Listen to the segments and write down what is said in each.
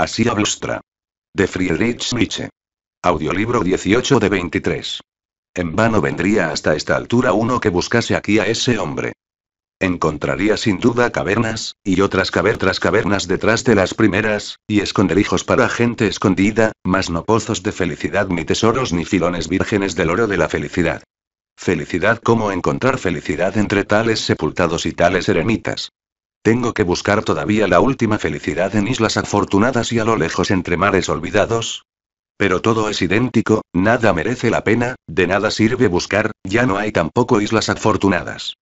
Así Blustra. De Friedrich Nietzsche. Audiolibro 18 de 23. En vano vendría hasta esta altura uno que buscase aquí a ese hombre. Encontraría sin duda cavernas, y otras cavernas, cavernas detrás de las primeras, y esconderijos para gente escondida, mas no pozos de felicidad ni tesoros ni filones vírgenes del oro de la felicidad. Felicidad, como encontrar felicidad entre tales sepultados y tales eremitas? Tengo que buscar todavía la última felicidad en islas afortunadas y a lo lejos entre mares olvidados. Pero todo es idéntico, nada merece la pena, de nada sirve buscar, ya no hay tampoco islas afortunadas.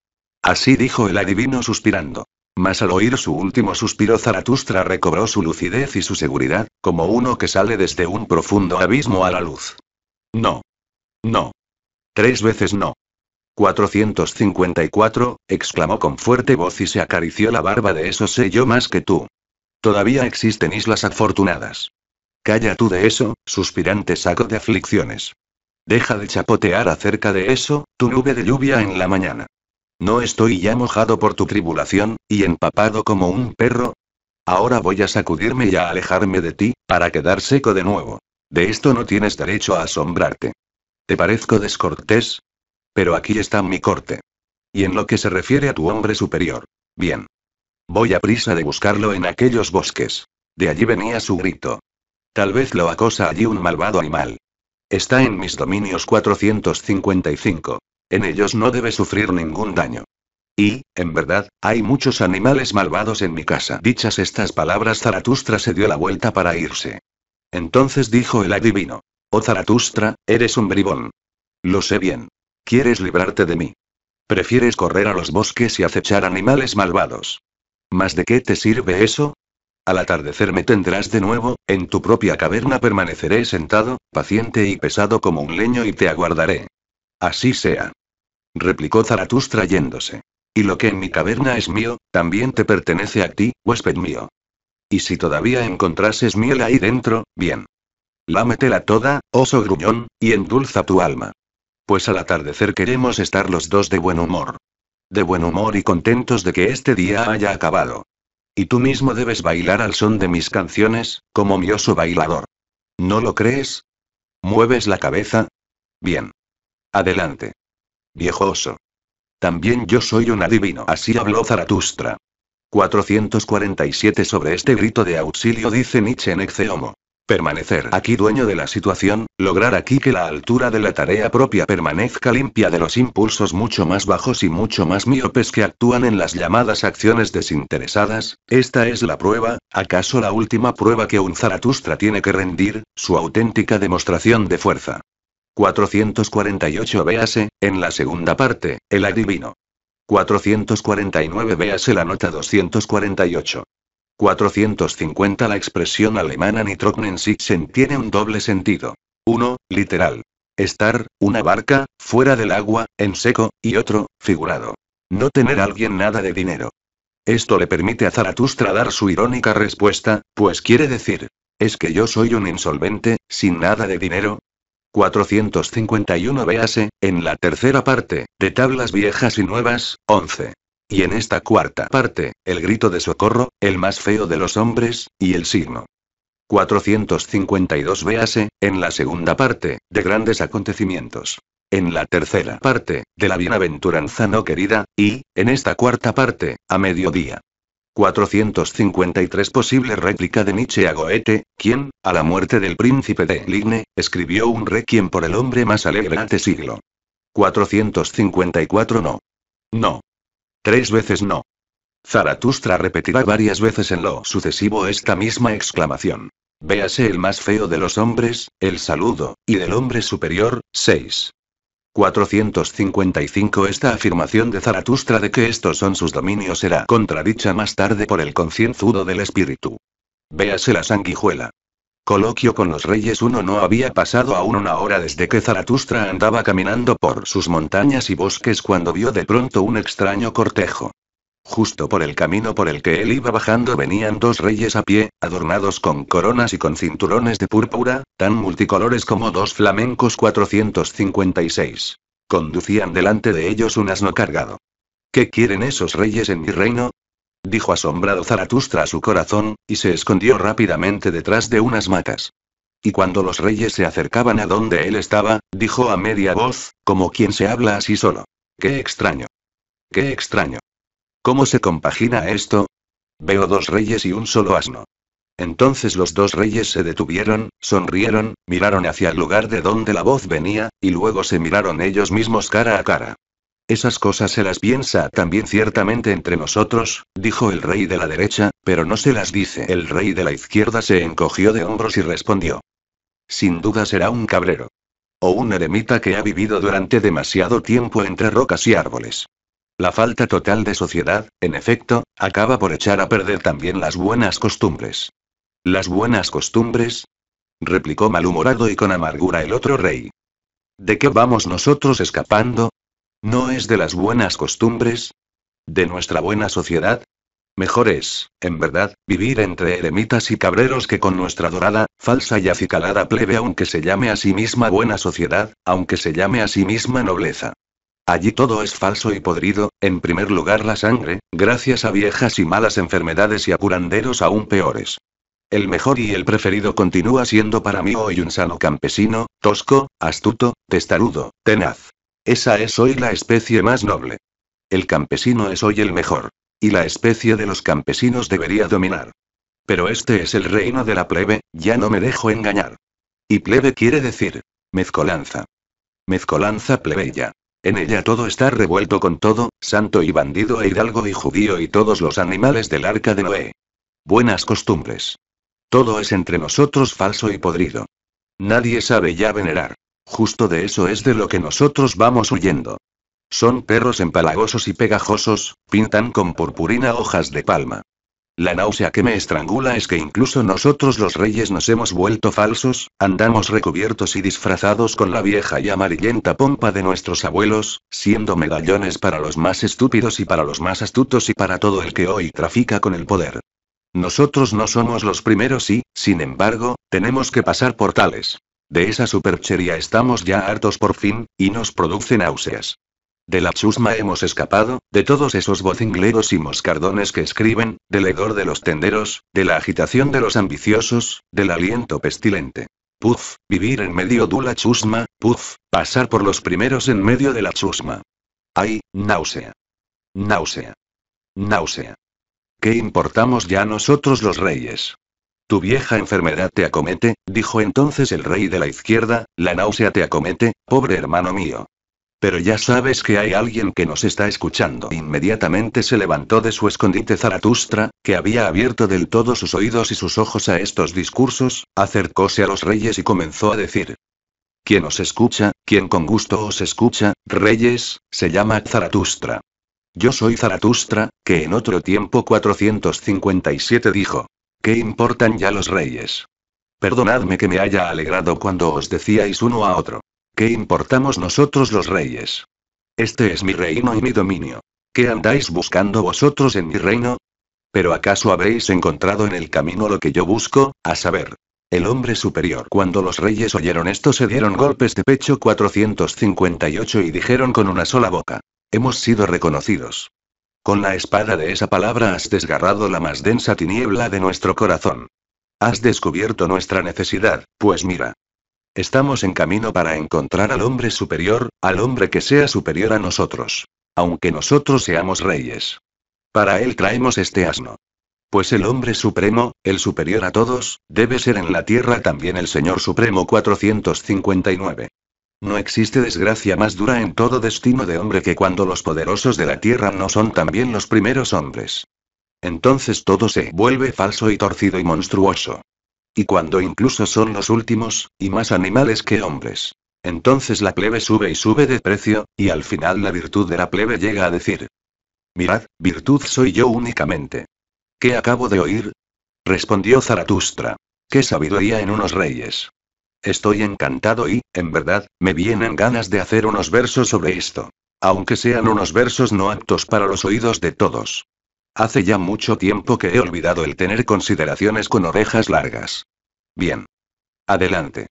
Así dijo el adivino suspirando. Mas al oír su último suspiro Zaratustra recobró su lucidez y su seguridad, como uno que sale desde un profundo abismo a la luz. No. No. Tres veces no. 454, exclamó con fuerte voz y se acarició la barba de eso sé yo más que tú. Todavía existen islas afortunadas. Calla tú de eso, suspirante saco de aflicciones. Deja de chapotear acerca de eso, tu nube de lluvia en la mañana. ¿No estoy ya mojado por tu tribulación, y empapado como un perro? Ahora voy a sacudirme y a alejarme de ti, para quedar seco de nuevo. De esto no tienes derecho a asombrarte. ¿Te parezco descortés? Pero aquí está mi corte. Y en lo que se refiere a tu hombre superior. Bien. Voy a prisa de buscarlo en aquellos bosques. De allí venía su grito. Tal vez lo acosa allí un malvado animal. Está en mis dominios 455. En ellos no debe sufrir ningún daño. Y, en verdad, hay muchos animales malvados en mi casa. Dichas estas palabras, Zaratustra se dio la vuelta para irse. Entonces dijo el adivino. Oh Zaratustra, eres un bribón. Lo sé bien. Quieres librarte de mí. Prefieres correr a los bosques y acechar animales malvados. ¿Más de qué te sirve eso? Al atardecer me tendrás de nuevo, en tu propia caverna permaneceré sentado, paciente y pesado como un leño y te aguardaré. Así sea. Replicó Zaratustra yéndose. Y lo que en mi caverna es mío, también te pertenece a ti, huésped mío. Y si todavía encontrases miel ahí dentro, bien. Lámetela toda, oso oh gruñón, y endulza tu alma pues al atardecer queremos estar los dos de buen humor. De buen humor y contentos de que este día haya acabado. Y tú mismo debes bailar al son de mis canciones, como mi oso bailador. ¿No lo crees? ¿Mueves la cabeza? Bien. Adelante. Viejo oso. También yo soy un adivino. Así habló Zaratustra. 447 sobre este grito de auxilio dice Nietzsche en Exceomo. Permanecer aquí dueño de la situación, lograr aquí que la altura de la tarea propia permanezca limpia de los impulsos mucho más bajos y mucho más miopes que actúan en las llamadas acciones desinteresadas, esta es la prueba, acaso la última prueba que un Zaratustra tiene que rendir, su auténtica demostración de fuerza. 448 véase, en la segunda parte, el adivino. 449 véase la nota 248. 450 La expresión alemana Nitrognensitzen tiene un doble sentido. Uno, literal. Estar, una barca, fuera del agua, en seco, y otro, figurado. No tener a alguien nada de dinero. Esto le permite a Zaratustra dar su irónica respuesta, pues quiere decir, ¿es que yo soy un insolvente, sin nada de dinero? 451 Véase, en la tercera parte, de Tablas Viejas y Nuevas, 11. Y en esta cuarta parte, el grito de socorro, el más feo de los hombres, y el signo. 452 véase, en la segunda parte, de grandes acontecimientos. En la tercera parte, de la bienaventuranza no querida, y, en esta cuarta parte, a mediodía. 453 Posible réplica de Nietzsche a Goethe, quien, a la muerte del príncipe de Ligne, escribió un requiem por el hombre más alegre ante este siglo. 454 No. No. Tres veces no. Zaratustra repetirá varias veces en lo sucesivo esta misma exclamación. Véase el más feo de los hombres, el saludo, y del hombre superior, 6. 455 Esta afirmación de Zaratustra de que estos son sus dominios será contradicha más tarde por el concienzudo del espíritu. Véase la sanguijuela. Coloquio con los reyes uno no había pasado aún una hora desde que Zaratustra andaba caminando por sus montañas y bosques cuando vio de pronto un extraño cortejo. Justo por el camino por el que él iba bajando venían dos reyes a pie, adornados con coronas y con cinturones de púrpura, tan multicolores como dos flamencos 456. Conducían delante de ellos un asno cargado. ¿Qué quieren esos reyes en mi reino? dijo asombrado Zaratustra a su corazón, y se escondió rápidamente detrás de unas matas. Y cuando los reyes se acercaban a donde él estaba, dijo a media voz, como quien se habla así solo. ¡Qué extraño! ¡Qué extraño! ¿Cómo se compagina esto? Veo dos reyes y un solo asno. Entonces los dos reyes se detuvieron, sonrieron, miraron hacia el lugar de donde la voz venía, y luego se miraron ellos mismos cara a cara. Esas cosas se las piensa también ciertamente entre nosotros, dijo el rey de la derecha, pero no se las dice. El rey de la izquierda se encogió de hombros y respondió. Sin duda será un cabrero. O un eremita que ha vivido durante demasiado tiempo entre rocas y árboles. La falta total de sociedad, en efecto, acaba por echar a perder también las buenas costumbres. ¿Las buenas costumbres? replicó malhumorado y con amargura el otro rey. ¿De qué vamos nosotros escapando? ¿No es de las buenas costumbres? ¿De nuestra buena sociedad? Mejor es, en verdad, vivir entre eremitas y cabreros que con nuestra dorada, falsa y acicalada plebe aunque se llame a sí misma buena sociedad, aunque se llame a sí misma nobleza. Allí todo es falso y podrido, en primer lugar la sangre, gracias a viejas y malas enfermedades y a curanderos aún peores. El mejor y el preferido continúa siendo para mí hoy un sano campesino, tosco, astuto, testarudo, tenaz, esa es hoy la especie más noble. El campesino es hoy el mejor. Y la especie de los campesinos debería dominar. Pero este es el reino de la plebe, ya no me dejo engañar. Y plebe quiere decir, mezcolanza. Mezcolanza plebeya. En ella todo está revuelto con todo, santo y bandido e hidalgo y judío y todos los animales del arca de Noé. Buenas costumbres. Todo es entre nosotros falso y podrido. Nadie sabe ya venerar. Justo de eso es de lo que nosotros vamos huyendo. Son perros empalagosos y pegajosos, pintan con purpurina hojas de palma. La náusea que me estrangula es que incluso nosotros los reyes nos hemos vuelto falsos, andamos recubiertos y disfrazados con la vieja y amarillenta pompa de nuestros abuelos, siendo medallones para los más estúpidos y para los más astutos y para todo el que hoy trafica con el poder. Nosotros no somos los primeros y, sin embargo, tenemos que pasar por tales. De esa superchería estamos ya hartos por fin, y nos produce náuseas. De la chusma hemos escapado, de todos esos vocingleros y moscardones que escriben, del hedor de los tenderos, de la agitación de los ambiciosos, del aliento pestilente. Puf, vivir en medio de la chusma, puf, pasar por los primeros en medio de la chusma. Ay, náusea. Náusea. Náusea. ¿Qué importamos ya nosotros los reyes? Tu vieja enfermedad te acomete, dijo entonces el rey de la izquierda, la náusea te acomete, pobre hermano mío. Pero ya sabes que hay alguien que nos está escuchando. Inmediatamente se levantó de su escondite Zaratustra, que había abierto del todo sus oídos y sus ojos a estos discursos, acercóse a los reyes y comenzó a decir. Quien os escucha, quien con gusto os escucha, reyes, se llama Zaratustra. Yo soy Zaratustra, que en otro tiempo 457 dijo, ¿Qué importan ya los reyes? Perdonadme que me haya alegrado cuando os decíais uno a otro. ¿Qué importamos nosotros los reyes? Este es mi reino y mi dominio. ¿Qué andáis buscando vosotros en mi reino? Pero ¿acaso habéis encontrado en el camino lo que yo busco, a saber, el hombre superior. Cuando los reyes oyeron esto se dieron golpes de pecho 458 y dijeron con una sola boca. Hemos sido reconocidos. Con la espada de esa palabra has desgarrado la más densa tiniebla de nuestro corazón. Has descubierto nuestra necesidad, pues mira. Estamos en camino para encontrar al hombre superior, al hombre que sea superior a nosotros. Aunque nosotros seamos reyes. Para él traemos este asno. Pues el hombre supremo, el superior a todos, debe ser en la tierra también el Señor Supremo 459. No existe desgracia más dura en todo destino de hombre que cuando los poderosos de la tierra no son también los primeros hombres. Entonces todo se vuelve falso y torcido y monstruoso. Y cuando incluso son los últimos, y más animales que hombres. Entonces la plebe sube y sube de precio, y al final la virtud de la plebe llega a decir, Mirad, virtud soy yo únicamente. ¿Qué acabo de oír? respondió Zaratustra. ¿Qué sabiduría en unos reyes? Estoy encantado y, en verdad, me vienen ganas de hacer unos versos sobre esto. Aunque sean unos versos no aptos para los oídos de todos. Hace ya mucho tiempo que he olvidado el tener consideraciones con orejas largas. Bien. Adelante.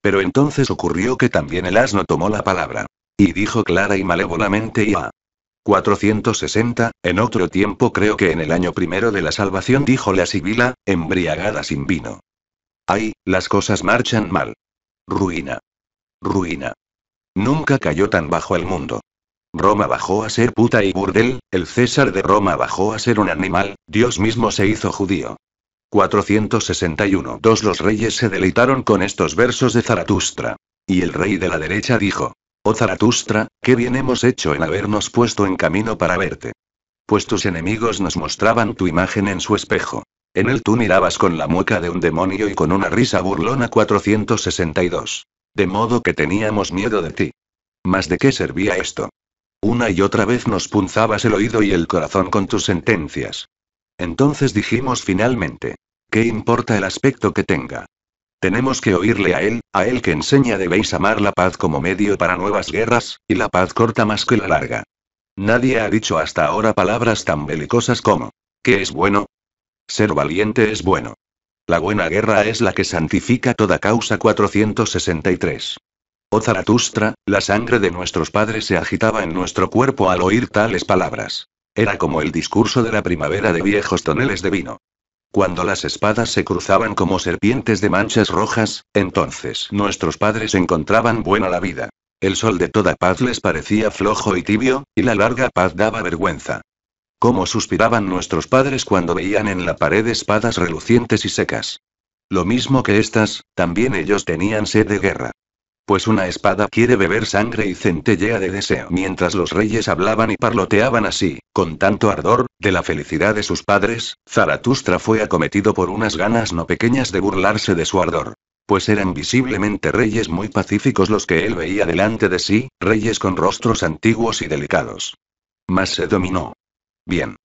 Pero entonces ocurrió que también el asno tomó la palabra. Y dijo clara y malévolamente y a 460, en otro tiempo creo que en el año primero de la salvación dijo la sibila, embriagada sin vino. Ay, las cosas marchan mal. Ruina. Ruina. Nunca cayó tan bajo el mundo. Roma bajó a ser puta y burdel, el César de Roma bajó a ser un animal, Dios mismo se hizo judío. 461. Dos los reyes se deleitaron con estos versos de Zaratustra. Y el rey de la derecha dijo, Oh Zaratustra, qué bien hemos hecho en habernos puesto en camino para verte. Pues tus enemigos nos mostraban tu imagen en su espejo. En él tú mirabas con la mueca de un demonio y con una risa burlona 462. De modo que teníamos miedo de ti. ¿Más de qué servía esto? Una y otra vez nos punzabas el oído y el corazón con tus sentencias. Entonces dijimos finalmente, ¿qué importa el aspecto que tenga? Tenemos que oírle a él, a él que enseña debéis amar la paz como medio para nuevas guerras, y la paz corta más que la larga. Nadie ha dicho hasta ahora palabras tan belicosas como, ¿qué es bueno? Ser valiente es bueno. La buena guerra es la que santifica toda causa 463. Oh Zaratustra, la sangre de nuestros padres se agitaba en nuestro cuerpo al oír tales palabras. Era como el discurso de la primavera de viejos toneles de vino. Cuando las espadas se cruzaban como serpientes de manchas rojas, entonces nuestros padres encontraban buena la vida. El sol de toda paz les parecía flojo y tibio, y la larga paz daba vergüenza. Cómo suspiraban nuestros padres cuando veían en la pared espadas relucientes y secas. Lo mismo que estas, también ellos tenían sed de guerra. Pues una espada quiere beber sangre y centellea de deseo. Mientras los reyes hablaban y parloteaban así, con tanto ardor, de la felicidad de sus padres, Zaratustra fue acometido por unas ganas no pequeñas de burlarse de su ardor. Pues eran visiblemente reyes muy pacíficos los que él veía delante de sí, reyes con rostros antiguos y delicados. Mas se dominó. Bien.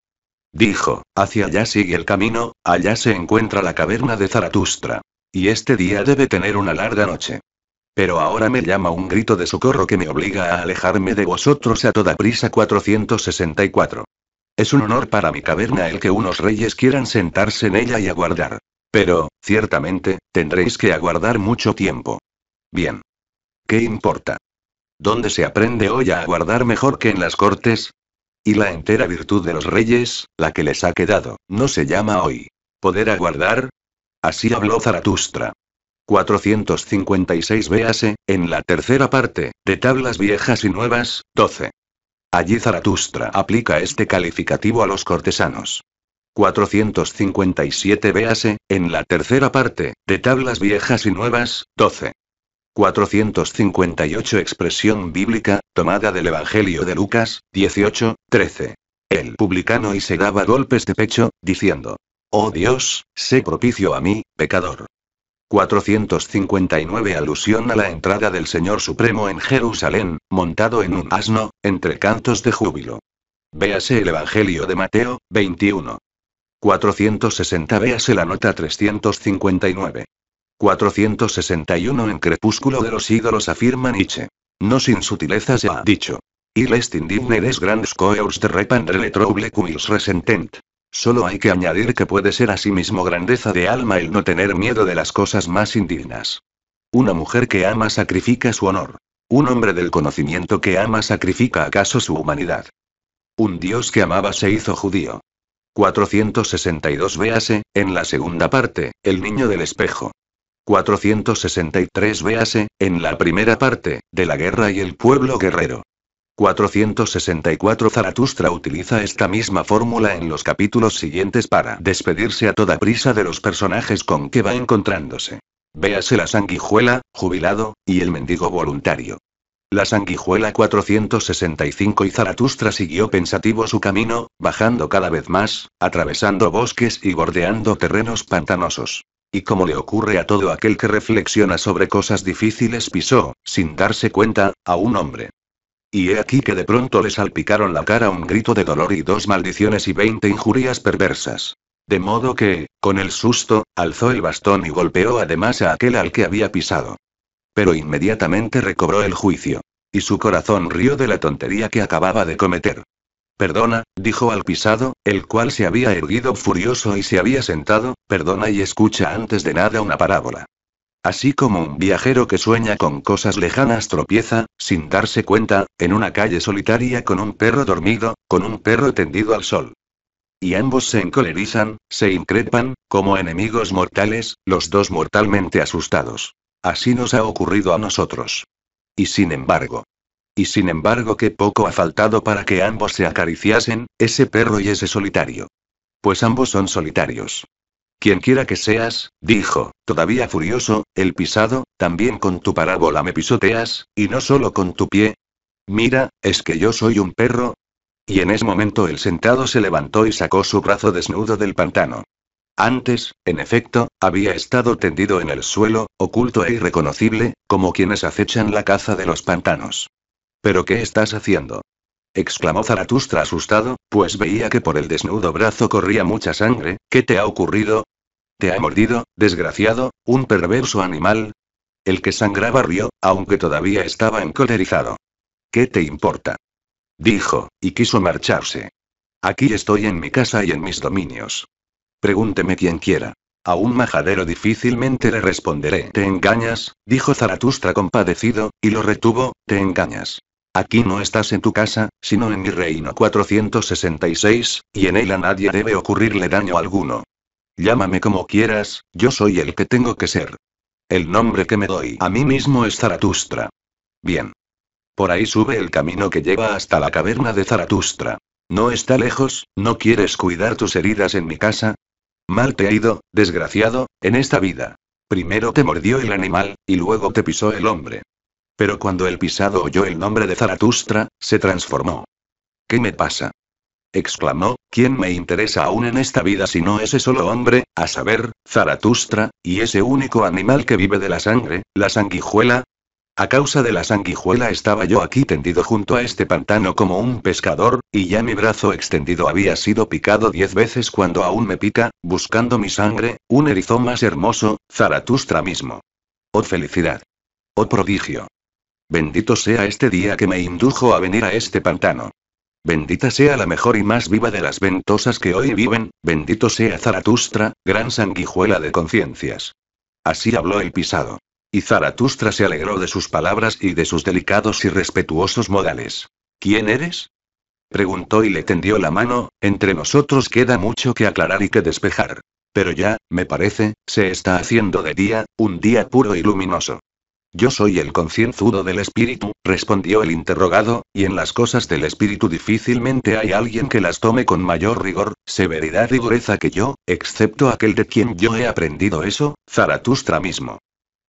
Dijo, hacia allá sigue el camino, allá se encuentra la caverna de Zaratustra. Y este día debe tener una larga noche. Pero ahora me llama un grito de socorro que me obliga a alejarme de vosotros a toda prisa 464. Es un honor para mi caverna el que unos reyes quieran sentarse en ella y aguardar. Pero, ciertamente, tendréis que aguardar mucho tiempo. Bien. ¿Qué importa? ¿Dónde se aprende hoy a aguardar mejor que en las cortes? Y la entera virtud de los reyes, la que les ha quedado, no se llama hoy. Poder aguardar. Así habló Zaratustra. 456 véase, en la tercera parte, de Tablas Viejas y Nuevas, 12. Allí Zaratustra aplica este calificativo a los cortesanos. 457 véase, en la tercera parte, de Tablas Viejas y Nuevas, 12. 458 Expresión bíblica, tomada del Evangelio de Lucas, 18, 13. El publicano y se daba golpes de pecho, diciendo, Oh Dios, sé propicio a mí, pecador. 459 Alusión a la entrada del Señor Supremo en Jerusalén, montado en un asno, entre cantos de júbilo. Véase el Evangelio de Mateo, 21. 460 Véase la nota 359. 461 En Crepúsculo de los ídolos afirma Nietzsche. No sin sutileza se ha dicho. Il est indigne grandes coeurs de repandre le trouble cum resentent. Solo hay que añadir que puede ser asimismo grandeza de alma el no tener miedo de las cosas más indignas. Una mujer que ama sacrifica su honor. Un hombre del conocimiento que ama sacrifica acaso su humanidad. Un dios que amaba se hizo judío. 462 Véase, en la segunda parte, el niño del espejo. 463 véase, en la primera parte, de la guerra y el pueblo guerrero. 464 Zaratustra utiliza esta misma fórmula en los capítulos siguientes para despedirse a toda prisa de los personajes con que va encontrándose. Véase la sanguijuela, jubilado, y el mendigo voluntario. La sanguijuela 465 y Zaratustra siguió pensativo su camino, bajando cada vez más, atravesando bosques y bordeando terrenos pantanosos. Y como le ocurre a todo aquel que reflexiona sobre cosas difíciles, pisó, sin darse cuenta, a un hombre. Y he aquí que de pronto le salpicaron la cara un grito de dolor y dos maldiciones y veinte injurias perversas. De modo que, con el susto, alzó el bastón y golpeó además a aquel al que había pisado. Pero inmediatamente recobró el juicio. Y su corazón rió de la tontería que acababa de cometer. Perdona, dijo al pisado, el cual se había erguido furioso y se había sentado, perdona y escucha antes de nada una parábola. Así como un viajero que sueña con cosas lejanas tropieza, sin darse cuenta, en una calle solitaria con un perro dormido, con un perro tendido al sol. Y ambos se encolerizan, se increpan, como enemigos mortales, los dos mortalmente asustados. Así nos ha ocurrido a nosotros. Y sin embargo, y sin embargo, qué poco ha faltado para que ambos se acariciasen, ese perro y ese solitario. Pues ambos son solitarios. Quien quiera que seas, dijo, todavía furioso, el pisado, también con tu parábola me pisoteas, y no solo con tu pie. Mira, es que yo soy un perro. Y en ese momento el sentado se levantó y sacó su brazo desnudo del pantano. Antes, en efecto, había estado tendido en el suelo, oculto e irreconocible, como quienes acechan la caza de los pantanos. ¿Pero qué estás haciendo? exclamó Zaratustra asustado, pues veía que por el desnudo brazo corría mucha sangre. ¿Qué te ha ocurrido? ¿Te ha mordido, desgraciado, un perverso animal? El que sangraba rió, aunque todavía estaba encolerizado. ¿Qué te importa? Dijo, y quiso marcharse. Aquí estoy en mi casa y en mis dominios. Pregúnteme quien quiera. A un majadero difícilmente le responderé. Te engañas, dijo Zaratustra compadecido, y lo retuvo, te engañas. Aquí no estás en tu casa, sino en mi reino 466, y en él a nadie debe ocurrirle daño alguno. Llámame como quieras, yo soy el que tengo que ser. El nombre que me doy a mí mismo es Zaratustra. Bien. Por ahí sube el camino que lleva hasta la caverna de Zaratustra. No está lejos, ¿no quieres cuidar tus heridas en mi casa? Mal te ha ido, desgraciado, en esta vida. Primero te mordió el animal, y luego te pisó el hombre. Pero cuando el pisado oyó el nombre de Zaratustra, se transformó. ¿Qué me pasa? exclamó, ¿quién me interesa aún en esta vida si no ese solo hombre, a saber, Zaratustra, y ese único animal que vive de la sangre, la sanguijuela? A causa de la sanguijuela estaba yo aquí tendido junto a este pantano como un pescador, y ya mi brazo extendido había sido picado diez veces cuando aún me pica, buscando mi sangre, un erizo más hermoso, Zaratustra mismo. Oh felicidad. Oh prodigio. Bendito sea este día que me indujo a venir a este pantano. Bendita sea la mejor y más viva de las ventosas que hoy viven, bendito sea Zaratustra, gran sanguijuela de conciencias. Así habló el pisado. Y Zaratustra se alegró de sus palabras y de sus delicados y respetuosos modales. ¿Quién eres? preguntó y le tendió la mano, entre nosotros queda mucho que aclarar y que despejar. Pero ya, me parece, se está haciendo de día, un día puro y luminoso. Yo soy el concienzudo del espíritu, respondió el interrogado, y en las cosas del espíritu difícilmente hay alguien que las tome con mayor rigor, severidad y dureza que yo, excepto aquel de quien yo he aprendido eso, Zaratustra mismo.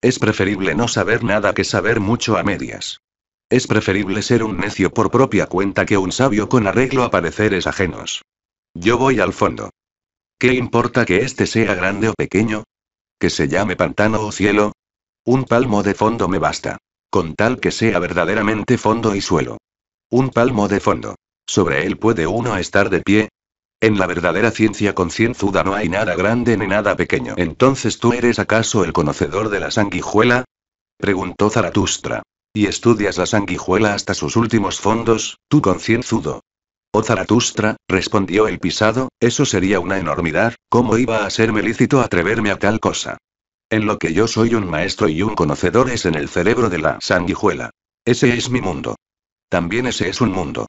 Es preferible no saber nada que saber mucho a medias. Es preferible ser un necio por propia cuenta que un sabio con arreglo a pareceres ajenos. Yo voy al fondo. ¿Qué importa que éste sea grande o pequeño? Que se llame pantano o cielo, un palmo de fondo me basta. Con tal que sea verdaderamente fondo y suelo. Un palmo de fondo. Sobre él puede uno estar de pie. En la verdadera ciencia concienzuda no hay nada grande ni nada pequeño. Entonces tú eres acaso el conocedor de la sanguijuela? preguntó Zaratustra. ¿Y estudias la sanguijuela hasta sus últimos fondos, tú concienzudo? Oh Zaratustra, respondió el pisado, eso sería una enormidad, ¿cómo iba a serme lícito atreverme a tal cosa? En lo que yo soy un maestro y un conocedor es en el cerebro de la sanguijuela. Ese es mi mundo. También ese es un mundo.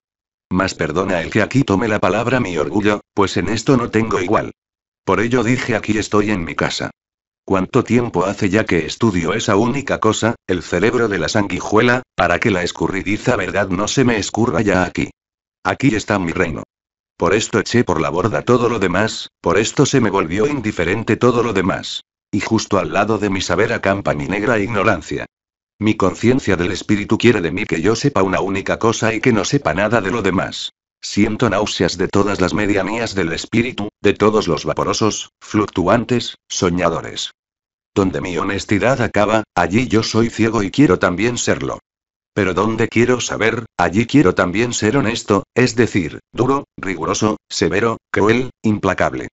Mas perdona el que aquí tome la palabra mi orgullo, pues en esto no tengo igual. Por ello dije aquí estoy en mi casa. ¿Cuánto tiempo hace ya que estudio esa única cosa, el cerebro de la sanguijuela, para que la escurridiza verdad no se me escurra ya aquí? Aquí está mi reino. Por esto eché por la borda todo lo demás, por esto se me volvió indiferente todo lo demás. Y justo al lado de mi saber acampa mi negra ignorancia. Mi conciencia del espíritu quiere de mí que yo sepa una única cosa y que no sepa nada de lo demás. Siento náuseas de todas las medianías del espíritu, de todos los vaporosos, fluctuantes, soñadores. Donde mi honestidad acaba, allí yo soy ciego y quiero también serlo. Pero donde quiero saber, allí quiero también ser honesto, es decir, duro, riguroso, severo, cruel, implacable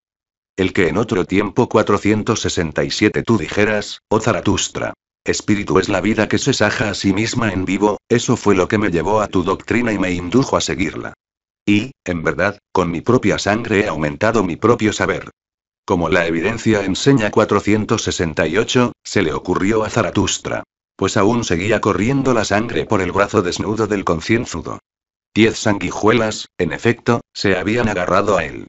el que en otro tiempo 467 tú dijeras, oh Zaratustra. Espíritu es la vida que se saja a sí misma en vivo, eso fue lo que me llevó a tu doctrina y me indujo a seguirla. Y, en verdad, con mi propia sangre he aumentado mi propio saber. Como la evidencia enseña 468, se le ocurrió a Zaratustra. Pues aún seguía corriendo la sangre por el brazo desnudo del concienzudo. Diez sanguijuelas, en efecto, se habían agarrado a él.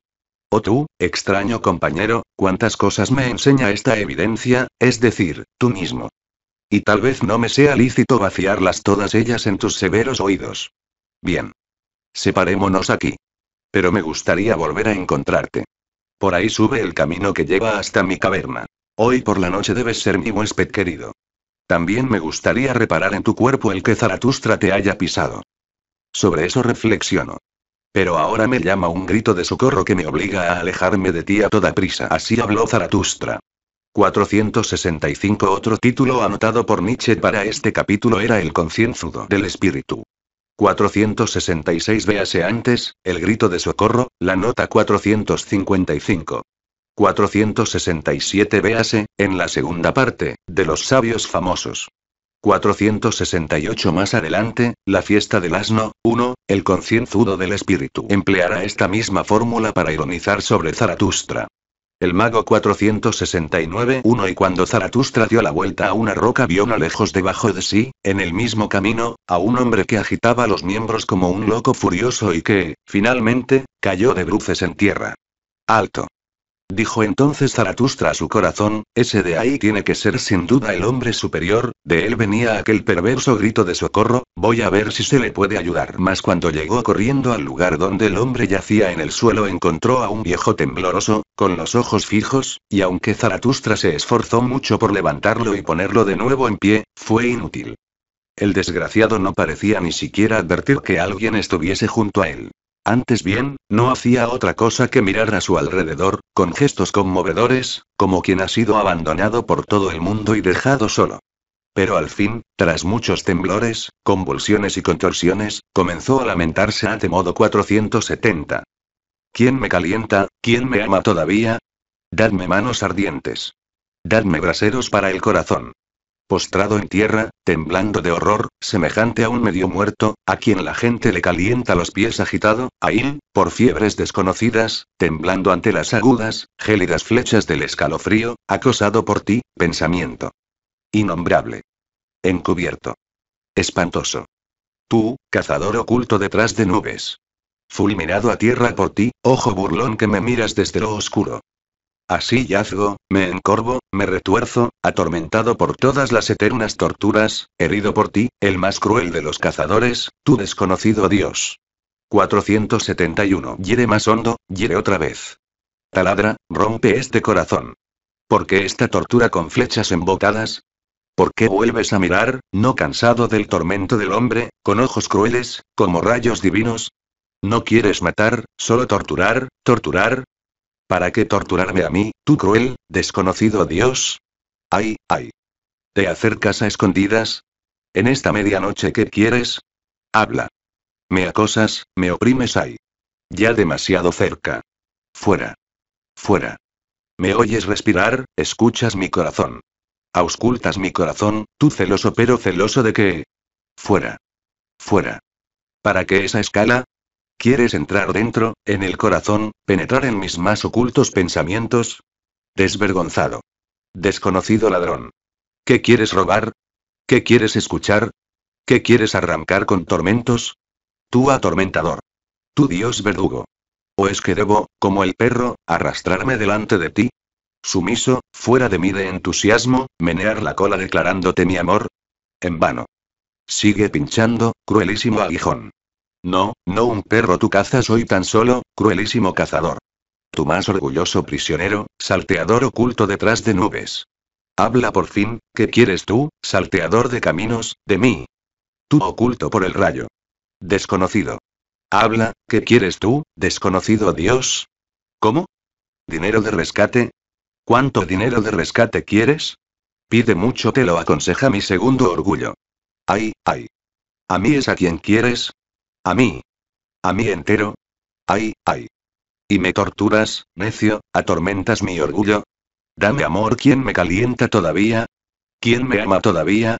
Oh tú, extraño compañero, cuántas cosas me enseña esta evidencia, es decir, tú mismo. Y tal vez no me sea lícito vaciarlas todas ellas en tus severos oídos. Bien. Separémonos aquí. Pero me gustaría volver a encontrarte. Por ahí sube el camino que lleva hasta mi caverna. Hoy por la noche debes ser mi huésped querido. También me gustaría reparar en tu cuerpo el que Zaratustra te haya pisado. Sobre eso reflexiono. Pero ahora me llama un grito de socorro que me obliga a alejarme de ti a toda prisa. Así habló Zaratustra. 465 Otro título anotado por Nietzsche para este capítulo era El concienzudo del espíritu. 466 Véase antes, el grito de socorro, la nota 455. 467 Véase, en la segunda parte, de los sabios famosos. 468 más adelante, la fiesta del asno, 1, el concienzudo del espíritu empleará esta misma fórmula para ironizar sobre Zaratustra. El mago 469-1 y cuando Zaratustra dio la vuelta a una roca vio no lejos debajo de sí, en el mismo camino, a un hombre que agitaba los miembros como un loco furioso y que, finalmente, cayó de bruces en tierra. Alto dijo entonces Zaratustra a su corazón, ese de ahí tiene que ser sin duda el hombre superior, de él venía aquel perverso grito de socorro, voy a ver si se le puede ayudar. Mas cuando llegó corriendo al lugar donde el hombre yacía en el suelo encontró a un viejo tembloroso, con los ojos fijos, y aunque Zaratustra se esforzó mucho por levantarlo y ponerlo de nuevo en pie, fue inútil. El desgraciado no parecía ni siquiera advertir que alguien estuviese junto a él. Antes bien, no hacía otra cosa que mirar a su alrededor, con gestos conmovedores, como quien ha sido abandonado por todo el mundo y dejado solo. Pero al fin, tras muchos temblores, convulsiones y contorsiones, comenzó a lamentarse a de modo 470. ¿Quién me calienta? ¿Quién me ama todavía? Dadme manos ardientes. Dadme braseros para el corazón postrado en tierra, temblando de horror, semejante a un medio muerto, a quien la gente le calienta los pies agitado, ahí, por fiebres desconocidas, temblando ante las agudas, gélidas flechas del escalofrío, acosado por ti, pensamiento. Innombrable. Encubierto. Espantoso. Tú, cazador oculto detrás de nubes. Fulminado a tierra por ti, ojo burlón que me miras desde lo oscuro. Así yazgo, me encorvo, me retuerzo, atormentado por todas las eternas torturas, herido por ti, el más cruel de los cazadores, tu desconocido Dios. 471. Hiere más hondo, hiere otra vez. Taladra, rompe este corazón. ¿Por qué esta tortura con flechas embotadas? ¿Por qué vuelves a mirar, no cansado del tormento del hombre, con ojos crueles, como rayos divinos? No quieres matar, solo torturar, torturar, ¿Para qué torturarme a mí, tú cruel, desconocido Dios? Ay, ay. ¿Te acercas a escondidas? En esta medianoche, ¿qué quieres? Habla. Me acosas, me oprimes ¡Ay! Ya demasiado cerca. Fuera. Fuera. Me oyes respirar, escuchas mi corazón. Auscultas mi corazón, tú celoso pero celoso de qué? Fuera. Fuera. ¿Para qué esa escala? ¿Quieres entrar dentro, en el corazón, penetrar en mis más ocultos pensamientos? Desvergonzado. Desconocido ladrón. ¿Qué quieres robar? ¿Qué quieres escuchar? ¿Qué quieres arrancar con tormentos? Tú atormentador. Tú Dios verdugo. ¿O es que debo, como el perro, arrastrarme delante de ti? Sumiso, fuera de mí de entusiasmo, menear la cola declarándote mi amor. En vano. Sigue pinchando, cruelísimo aguijón. No, no un perro tú cazas hoy tan solo, cruelísimo cazador. Tu más orgulloso prisionero, salteador oculto detrás de nubes. Habla por fin, ¿qué quieres tú, salteador de caminos, de mí? Tú oculto por el rayo. Desconocido. Habla, ¿qué quieres tú, desconocido Dios? ¿Cómo? ¿Dinero de rescate? ¿Cuánto dinero de rescate quieres? Pide mucho, te lo aconseja mi segundo orgullo. Ay, ay. A mí es a quien quieres, ¿A mí? ¿A mí entero? Ay, ay. Y me torturas, necio, atormentas mi orgullo. Dame amor, ¿quién me calienta todavía? ¿Quién me ama todavía?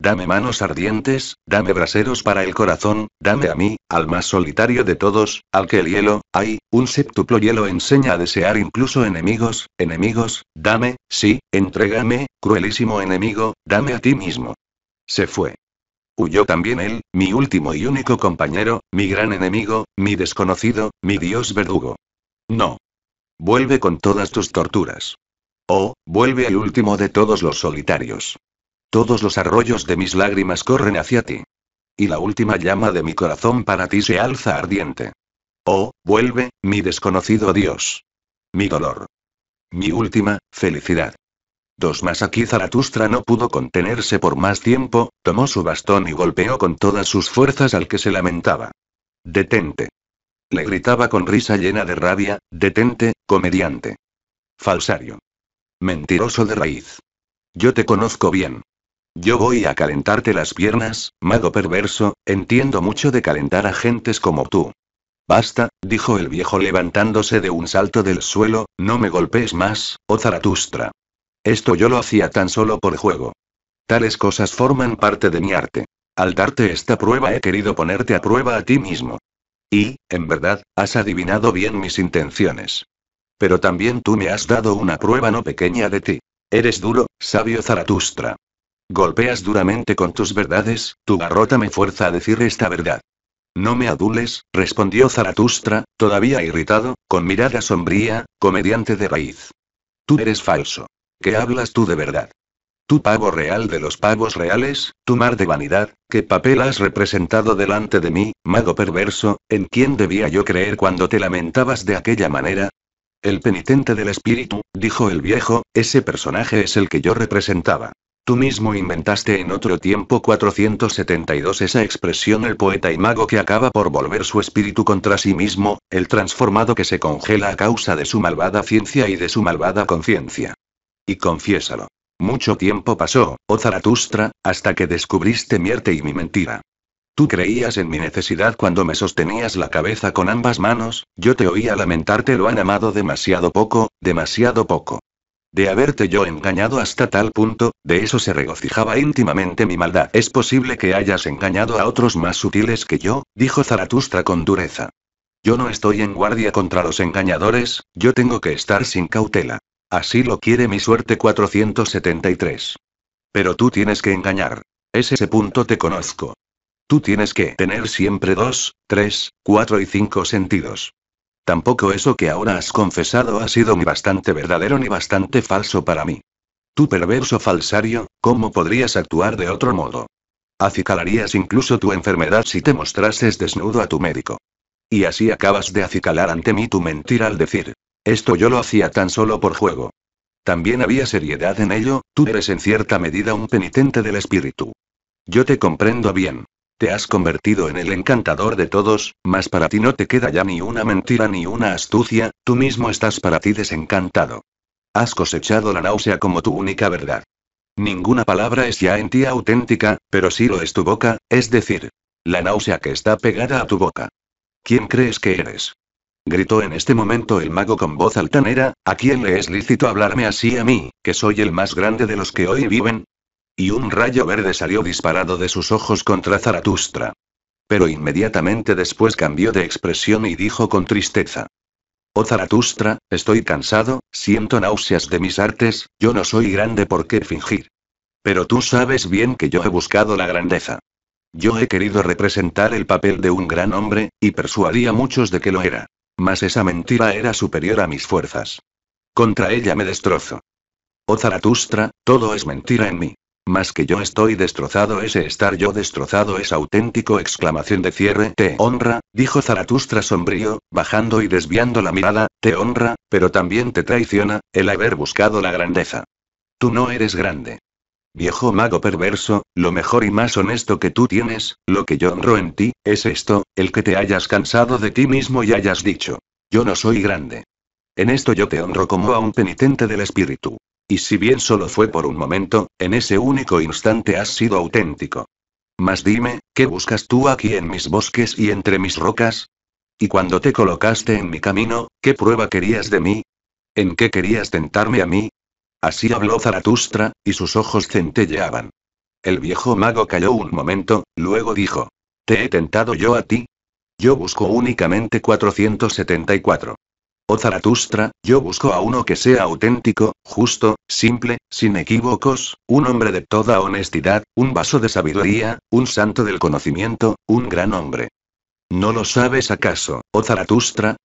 Dame manos ardientes, dame braseros para el corazón, dame a mí, al más solitario de todos, al que el hielo, ay, un séptuplo hielo enseña a desear incluso enemigos, enemigos, dame, sí, entrégame, cruelísimo enemigo, dame a ti mismo. Se fue. Huyó también él, mi último y único compañero, mi gran enemigo, mi desconocido, mi dios verdugo. No. Vuelve con todas tus torturas. Oh, vuelve el último de todos los solitarios. Todos los arroyos de mis lágrimas corren hacia ti. Y la última llama de mi corazón para ti se alza ardiente. Oh, vuelve, mi desconocido Dios. Mi dolor. Mi última, felicidad. Dos más aquí Zaratustra no pudo contenerse por más tiempo, tomó su bastón y golpeó con todas sus fuerzas al que se lamentaba. Detente. Le gritaba con risa llena de rabia, detente, comediante. Falsario. Mentiroso de raíz. Yo te conozco bien. Yo voy a calentarte las piernas, mago perverso, entiendo mucho de calentar a gentes como tú. Basta, dijo el viejo levantándose de un salto del suelo, no me golpees más, oh Zaratustra. Esto yo lo hacía tan solo por juego. Tales cosas forman parte de mi arte. Al darte esta prueba he querido ponerte a prueba a ti mismo. Y, en verdad, has adivinado bien mis intenciones. Pero también tú me has dado una prueba no pequeña de ti. Eres duro, sabio Zaratustra. Golpeas duramente con tus verdades, tu garrota me fuerza a decir esta verdad. No me adules, respondió Zaratustra, todavía irritado, con mirada sombría, comediante de raíz. Tú eres falso. ¿Qué hablas tú de verdad? Tu pavo real de los pavos reales, tu mar de vanidad, ¿qué papel has representado delante de mí, mago perverso, en quién debía yo creer cuando te lamentabas de aquella manera? El penitente del espíritu, dijo el viejo, ese personaje es el que yo representaba. Tú mismo inventaste en otro tiempo 472 esa expresión el poeta y mago que acaba por volver su espíritu contra sí mismo, el transformado que se congela a causa de su malvada ciencia y de su malvada conciencia. Y confiésalo. Mucho tiempo pasó, oh Zaratustra, hasta que descubriste mierte y mi mentira. Tú creías en mi necesidad cuando me sostenías la cabeza con ambas manos, yo te oía lamentarte lo han amado demasiado poco, demasiado poco. De haberte yo engañado hasta tal punto, de eso se regocijaba íntimamente mi maldad. Es posible que hayas engañado a otros más sutiles que yo, dijo Zaratustra con dureza. Yo no estoy en guardia contra los engañadores, yo tengo que estar sin cautela. Así lo quiere mi suerte 473. Pero tú tienes que engañar. Es ese punto te conozco. Tú tienes que tener siempre dos, tres, cuatro y cinco sentidos. Tampoco eso que ahora has confesado ha sido ni bastante verdadero ni bastante falso para mí. tu perverso falsario, ¿cómo podrías actuar de otro modo? Acicalarías incluso tu enfermedad si te mostrases desnudo a tu médico. Y así acabas de acicalar ante mí tu mentira al decir, esto yo lo hacía tan solo por juego. También había seriedad en ello, tú eres en cierta medida un penitente del espíritu. Yo te comprendo bien. Te has convertido en el encantador de todos, mas para ti no te queda ya ni una mentira ni una astucia, tú mismo estás para ti desencantado. Has cosechado la náusea como tu única verdad. Ninguna palabra es ya en ti auténtica, pero sí lo es tu boca, es decir, la náusea que está pegada a tu boca. ¿Quién crees que eres? gritó en este momento el mago con voz altanera, ¿a quién le es lícito hablarme así a mí, que soy el más grande de los que hoy viven? Y un rayo verde salió disparado de sus ojos contra Zaratustra. Pero inmediatamente después cambió de expresión y dijo con tristeza. Oh Zaratustra, estoy cansado, siento náuseas de mis artes, yo no soy grande por qué fingir. Pero tú sabes bien que yo he buscado la grandeza. Yo he querido representar el papel de un gran hombre, y persuadí a muchos de que lo era. Mas esa mentira era superior a mis fuerzas. Contra ella me destrozo. Oh Zaratustra, todo es mentira en mí. Más que yo estoy destrozado, ese estar yo destrozado es auténtico exclamación de cierre. Te honra, dijo Zaratustra sombrío, bajando y desviando la mirada, te honra, pero también te traiciona, el haber buscado la grandeza. Tú no eres grande. Viejo mago perverso, lo mejor y más honesto que tú tienes, lo que yo honro en ti, es esto, el que te hayas cansado de ti mismo y hayas dicho, yo no soy grande. En esto yo te honro como a un penitente del espíritu. Y si bien solo fue por un momento, en ese único instante has sido auténtico. Mas dime, ¿qué buscas tú aquí en mis bosques y entre mis rocas? Y cuando te colocaste en mi camino, ¿qué prueba querías de mí? ¿En qué querías tentarme a mí? Así habló Zaratustra, y sus ojos centelleaban. El viejo mago calló un momento, luego dijo. ¿Te he tentado yo a ti? Yo busco únicamente 474. Oh Zaratustra, yo busco a uno que sea auténtico, justo, simple, sin equívocos, un hombre de toda honestidad, un vaso de sabiduría, un santo del conocimiento, un gran hombre. ¿No lo sabes acaso, oh Zaratustra?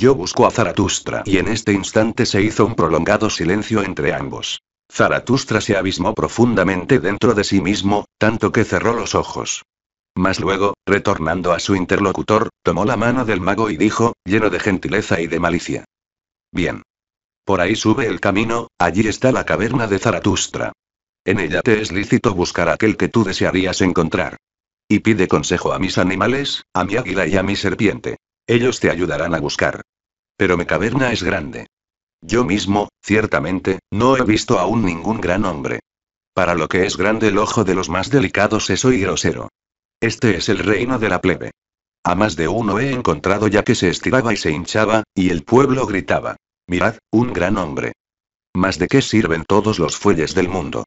Yo busco a Zaratustra y en este instante se hizo un prolongado silencio entre ambos. Zaratustra se abismó profundamente dentro de sí mismo, tanto que cerró los ojos. Mas luego, retornando a su interlocutor, tomó la mano del mago y dijo, lleno de gentileza y de malicia. Bien. Por ahí sube el camino, allí está la caverna de Zaratustra. En ella te es lícito buscar aquel que tú desearías encontrar. Y pide consejo a mis animales, a mi águila y a mi serpiente. Ellos te ayudarán a buscar. Pero mi caverna es grande. Yo mismo, ciertamente, no he visto aún ningún gran hombre. Para lo que es grande el ojo de los más delicados es hoy grosero. Este es el reino de la plebe. A más de uno he encontrado ya que se estiraba y se hinchaba, y el pueblo gritaba. Mirad, un gran hombre. ¿Más de qué sirven todos los fuelles del mundo?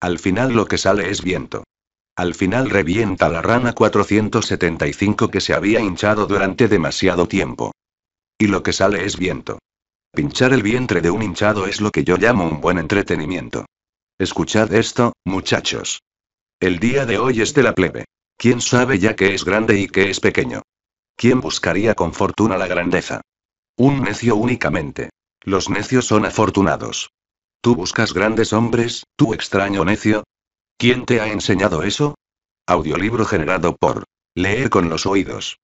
Al final lo que sale es viento. Al final revienta la rana 475 que se había hinchado durante demasiado tiempo. Y lo que sale es viento. Pinchar el vientre de un hinchado es lo que yo llamo un buen entretenimiento. Escuchad esto, muchachos. El día de hoy es de la plebe. ¿Quién sabe ya que es grande y que es pequeño? ¿Quién buscaría con fortuna la grandeza? Un necio únicamente. Los necios son afortunados. Tú buscas grandes hombres, tú extraño necio, ¿Quién te ha enseñado eso? Audiolibro generado por Leer con los oídos.